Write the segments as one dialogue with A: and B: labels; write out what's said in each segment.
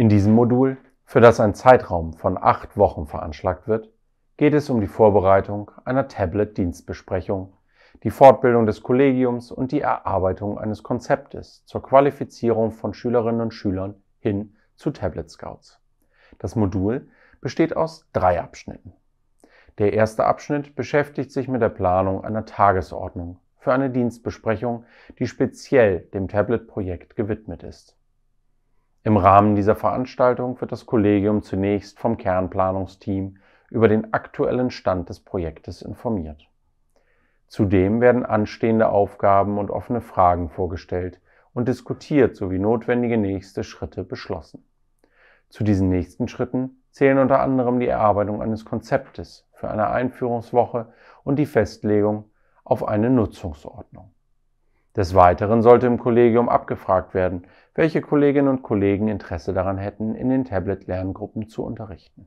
A: In diesem Modul, für das ein Zeitraum von acht Wochen veranschlagt wird, geht es um die Vorbereitung einer Tablet-Dienstbesprechung, die Fortbildung des Kollegiums und die Erarbeitung eines Konzeptes zur Qualifizierung von Schülerinnen und Schülern hin zu Tablet Scouts. Das Modul besteht aus drei Abschnitten. Der erste Abschnitt beschäftigt sich mit der Planung einer Tagesordnung für eine Dienstbesprechung, die speziell dem Tablet-Projekt gewidmet ist. Im Rahmen dieser Veranstaltung wird das Kollegium zunächst vom Kernplanungsteam über den aktuellen Stand des Projektes informiert. Zudem werden anstehende Aufgaben und offene Fragen vorgestellt und diskutiert sowie notwendige nächste Schritte beschlossen. Zu diesen nächsten Schritten zählen unter anderem die Erarbeitung eines Konzeptes für eine Einführungswoche und die Festlegung auf eine Nutzungsordnung. Des Weiteren sollte im Kollegium abgefragt werden, welche Kolleginnen und Kollegen Interesse daran hätten, in den Tablet-Lerngruppen zu unterrichten.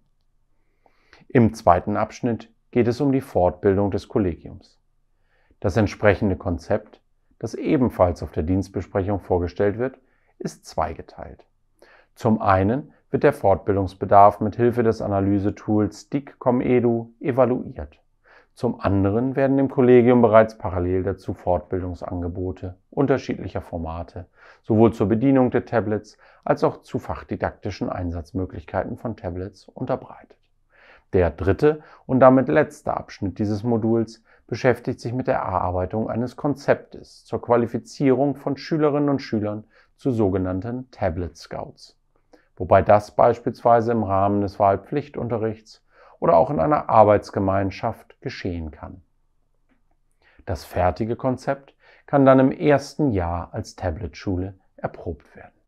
A: Im zweiten Abschnitt geht es um die Fortbildung des Kollegiums. Das entsprechende Konzept, das ebenfalls auf der Dienstbesprechung vorgestellt wird, ist zweigeteilt. Zum einen wird der Fortbildungsbedarf mit Hilfe des Analysetools DICCOM-EDU evaluiert. Zum anderen werden im Kollegium bereits parallel dazu Fortbildungsangebote unterschiedlicher Formate sowohl zur Bedienung der Tablets als auch zu fachdidaktischen Einsatzmöglichkeiten von Tablets unterbreitet. Der dritte und damit letzte Abschnitt dieses Moduls beschäftigt sich mit der Erarbeitung eines Konzeptes zur Qualifizierung von Schülerinnen und Schülern zu sogenannten Tablet Scouts, wobei das beispielsweise im Rahmen des Wahlpflichtunterrichts oder auch in einer Arbeitsgemeinschaft geschehen kann. Das fertige Konzept kann dann im ersten Jahr als Tablet-Schule erprobt werden.